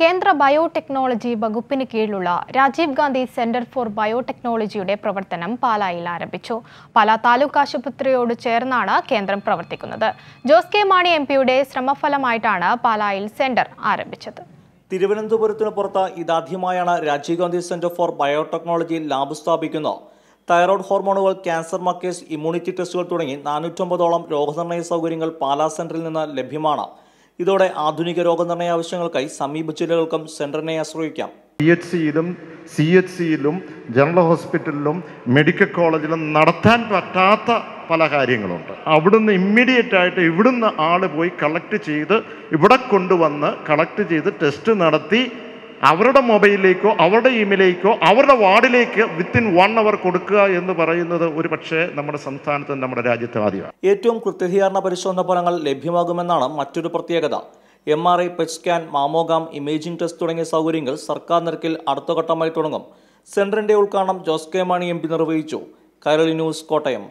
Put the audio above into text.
കേന്ദ്ര ബയോടെക്നോളജി വകുപ്പിന് കീഴിലുള്ള രാജീവ് ഗാന്ധി സെന്റർ ഫോർ ബയോടെക്നോളജിയുടെ പ്രവർത്തനം പാലായിൽ ആരംഭിച്ചു പാലാ താലൂക്ക് ആശുപത്രിയോട് ചേർന്നാണ് കേന്ദ്രം പ്രവർത്തിക്കുന്നത് ജോസ് കെ മാണി എം പിയുടെ ശ്രമഫലമായിട്ടാണ് പാലായിൽ സെന്റർ ആരംഭിച്ചത് തിരുവനന്തപുരത്തിന് പുറത്ത് ഇതാദ്യമായാണ് Rajiv Gandhi centre for biotechnology lab സ്ഥാപിക്കുന്നത് തൈറോയ്ഡ് ഹോർമോണുകൾ ക്യാൻസർ മക്കേഴ്സ് ഇമ്മ്യൂണിറ്റി ടെസ്റ്റുകൾ തുടങ്ങി നാനൂറ്റമ്പതോളം രോഗനിർണയ സൗകര്യങ്ങൾ പാലാ സെന്ററിൽ നിന്ന് ലഭ്യമാണ് ഇതോടെ ആധുനിക രോഗനിർണയ ആവശ്യങ്ങൾക്കായി സമീപ ജില്ലകൾക്കും സെന്ററിനെ ആശ്രയിക്കാം പി എച്ച് സിയിലും സി എച്ച് സിയിലും ജനറൽ ഹോസ്പിറ്റലിലും മെഡിക്കൽ കോളേജിലും നടത്താൻ പറ്റാത്ത പല കാര്യങ്ങളുണ്ട് അവിടുന്ന് ഇമ്മീഡിയറ്റ് ആയിട്ട് ഇവിടുന്ന് ആൾ പോയി കളക്ട് ചെയ്ത് ഇവിടെ കൊണ്ടുവന്ന് കളക്ട് ചെയ്ത് ടെസ്റ്റ് നടത്തി അവരുടെ മൊബൈലിലേക്കോ അവരുടെ ഇമെയിലേക്കോ അവരുടെ വാർഡിലേക്ക് വിത്തിൻ വൺ അവർ കൊടുക്കുക എന്ന് പറയുന്നത് ഒരു പക്ഷേ നമ്മുടെ സംസ്ഥാനത്ത് നമ്മുടെ രാജ്യത്ത് ആദ്യമാണ് ഏറ്റവും കൃത്യതീകരണ പരിശോധന ഫലങ്ങൾ ലഭ്യമാകുമെന്നാണ് മറ്റൊരു പ്രത്യേകത M R I pet scan mammogram imaging test തുടങ്ങിയ സൗകര്യങ്ങൾ സർക്കാർ നിരക്കിൽ അടുത്ത ഘട്ടമായി തുടങ്ങും സെന്ററിന്റെ ഉദ്ഘാടനം Jose K Mani M P നിർവഹിച്ചു കൈരളി ന്യൂസ് കോട്ടയം